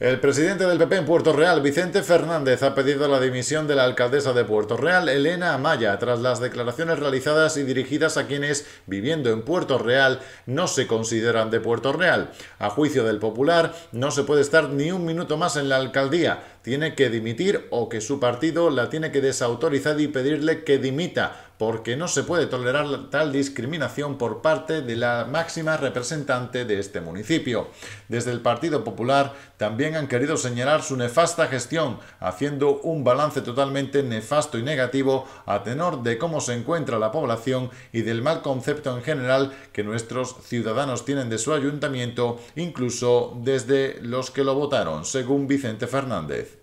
El presidente del PP en Puerto Real, Vicente Fernández, ha pedido la dimisión de la alcaldesa de Puerto Real, Elena Amaya, tras las declaraciones realizadas y dirigidas a quienes, viviendo en Puerto Real, no se consideran de Puerto Real. A juicio del popular, no se puede estar ni un minuto más en la alcaldía tiene que dimitir o que su partido la tiene que desautorizar y pedirle que dimita, porque no se puede tolerar tal discriminación por parte de la máxima representante de este municipio. Desde el Partido Popular también han querido señalar su nefasta gestión, haciendo un balance totalmente nefasto y negativo a tenor de cómo se encuentra la población y del mal concepto en general que nuestros ciudadanos tienen de su ayuntamiento, incluso desde los que lo votaron, según Vicente Fernández.